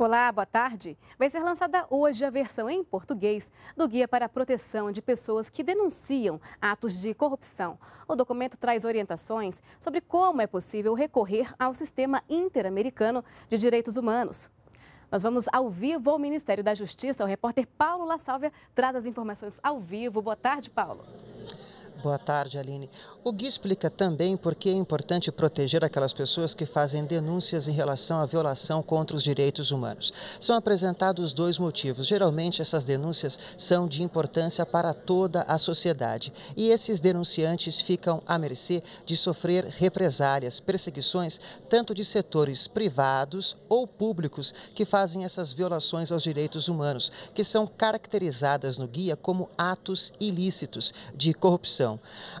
Olá, boa tarde. Vai ser lançada hoje a versão em português do Guia para a Proteção de Pessoas que Denunciam Atos de Corrupção. O documento traz orientações sobre como é possível recorrer ao Sistema Interamericano de Direitos Humanos. Nós vamos ao vivo ao Ministério da Justiça. O repórter Paulo La Sálvia traz as informações ao vivo. Boa tarde, Paulo. Boa tarde, Aline. O Gui explica também por que é importante proteger aquelas pessoas que fazem denúncias em relação à violação contra os direitos humanos. São apresentados dois motivos. Geralmente, essas denúncias são de importância para toda a sociedade e esses denunciantes ficam à mercê de sofrer represálias, perseguições, tanto de setores privados ou públicos que fazem essas violações aos direitos humanos, que são caracterizadas no guia como atos ilícitos de corrupção.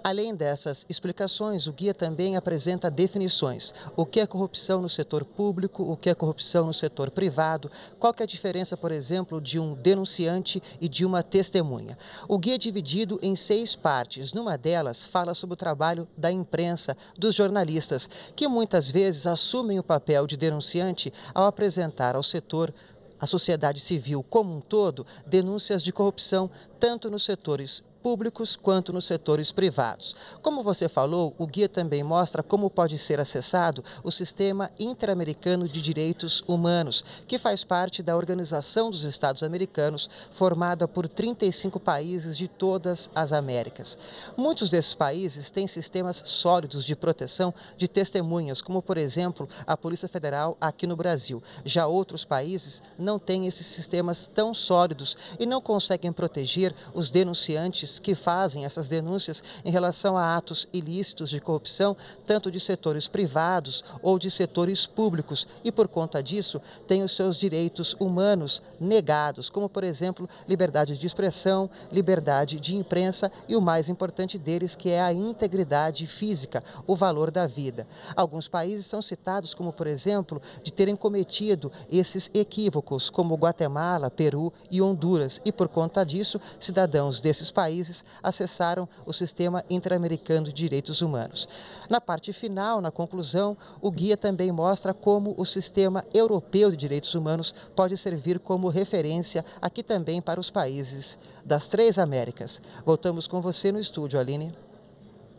Além dessas explicações, o guia também apresenta definições. O que é corrupção no setor público, o que é corrupção no setor privado, qual que é a diferença, por exemplo, de um denunciante e de uma testemunha. O guia é dividido em seis partes. Numa delas, fala sobre o trabalho da imprensa, dos jornalistas, que muitas vezes assumem o papel de denunciante ao apresentar ao setor a sociedade civil como um todo denúncias de corrupção, tanto nos setores públicos quanto nos setores privados. Como você falou, o guia também mostra como pode ser acessado o Sistema Interamericano de Direitos Humanos, que faz parte da Organização dos Estados Americanos, formada por 35 países de todas as Américas. Muitos desses países têm sistemas sólidos de proteção de testemunhas, como por exemplo a Polícia Federal aqui no Brasil. Já outros países não têm esses sistemas tão sólidos e não conseguem proteger os denunciantes que fazem essas denúncias em relação a atos ilícitos de corrupção, tanto de setores privados ou de setores públicos, e por conta disso têm os seus direitos humanos negados, como por exemplo liberdade de expressão, liberdade de imprensa e o mais importante deles que é a integridade física, o valor da vida. Alguns países são citados como por exemplo de terem cometido esses equívocos, como Guatemala, Peru e Honduras, e por conta disso cidadãos desses países países acessaram o sistema interamericano de direitos humanos. Na parte final, na conclusão, o guia também mostra como o sistema europeu de direitos humanos pode servir como referência aqui também para os países das três Américas. Voltamos com você no estúdio, Aline.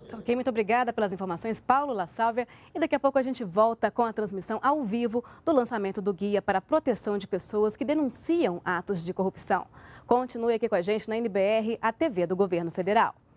Tá ok, muito obrigada pelas informações, Paulo La Sálvia. E daqui a pouco a gente volta com a transmissão ao vivo do lançamento do Guia para a Proteção de Pessoas que Denunciam Atos de Corrupção. Continue aqui com a gente na NBR, a TV do Governo Federal.